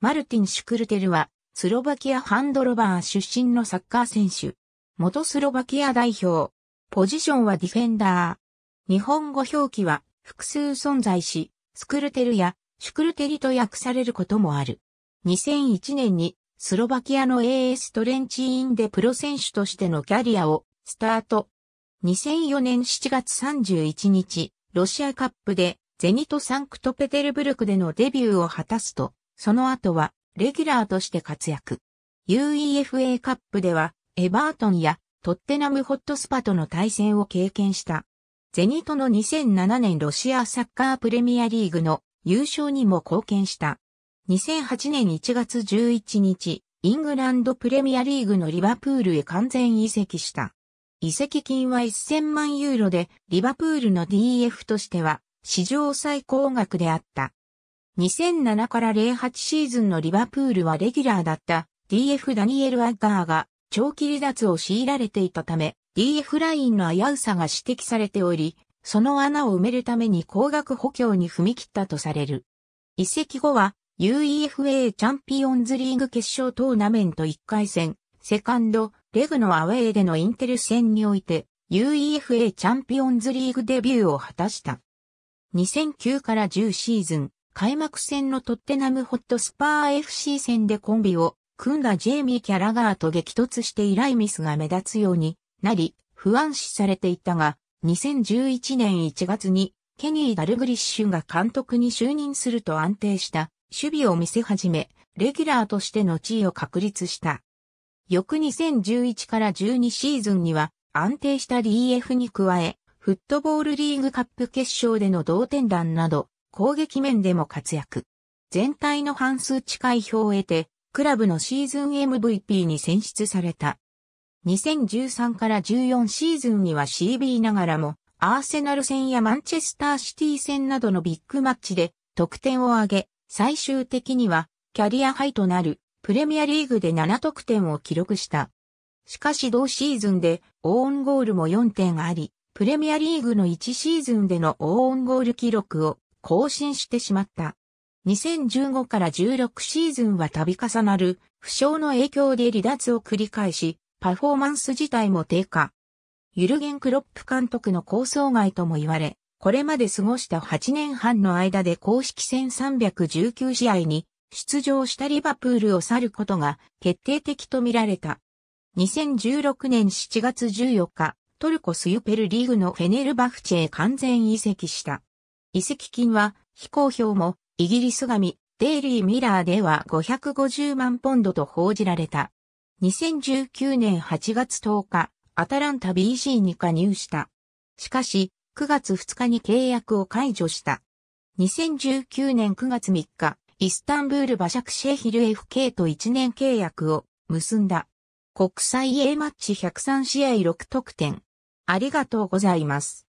マルティン・シュクルテルは、スロバキア・ハンドロバー出身のサッカー選手。元スロバキア代表。ポジションはディフェンダー。日本語表記は複数存在し、スクルテルやシュクルテリと訳されることもある。2001年にスロバキアの AS トレンチインでプロ選手としてのキャリアをスタート。2004年7月31日、ロシアカップでゼニトサンクトペテルブルクでのデビューを果たすと、その後は、レギュラーとして活躍。UEFA カップでは、エバートンやトッテナムホットスパとの対戦を経験した。ゼニトの2007年ロシアサッカープレミアリーグの優勝にも貢献した。2008年1月11日、イングランドプレミアリーグのリバプールへ完全移籍した。移籍金は1000万ユーロで、リバプールの DF としては史上最高額であった。2007から08シーズンのリバプールはレギュラーだった DF ダニエル・アッガーが長期離脱を強いられていたため DF ラインの危うさが指摘されており、その穴を埋めるために高額補強に踏み切ったとされる。移籍後は UEFA チャンピオンズリーグ決勝トーナメント1回戦、セカンド、レグのアウェーでのインテル戦において UEFA チャンピオンズリーグデビューを果たした。2009から10シーズン、開幕戦のトッテナムホットスパー FC 戦でコンビを組んだジェイミー・キャラガーと激突して以来ミスが目立つようになり、不安視されていたが、2011年1月にケニー・ダルグリッシュが監督に就任すると安定した守備を見せ始め、レギュラーとしての地位を確立した。翌2011から12シーズンには安定した DF に加え、フットボールリーグカップ決勝での同点弾など、攻撃面でも活躍。全体の半数近い票を得て、クラブのシーズン MVP に選出された。2013から14シーズンには CB ながらも、アーセナル戦やマンチェスターシティ戦などのビッグマッチで得点を挙げ、最終的にはキャリアハイとなるプレミアリーグで7得点を記録した。しかし同シーズンでオーンゴールも4点あり、プレミアリーグの1シーズンでのオーンゴール記録を更新してしまった。2015から16シーズンは度重なる負傷の影響で離脱を繰り返し、パフォーマンス自体も低下。ユルゲン・クロップ監督の構想外とも言われ、これまで過ごした8年半の間で公式戦319試合に出場したリバプールを去ることが決定的と見られた。2016年7月14日、トルコスユペルリーグのフェネルバフチェへ完全移籍した。移籍金は非公表もイギリス紙デイリーミラーでは550万ポンドと報じられた。2019年8月10日、アタランタ BC に加入した。しかし、9月2日に契約を解除した。2019年9月3日、イスタンブール馬借シェヒル FK と1年契約を結んだ。国際 A マッチ103試合6得点。ありがとうございます。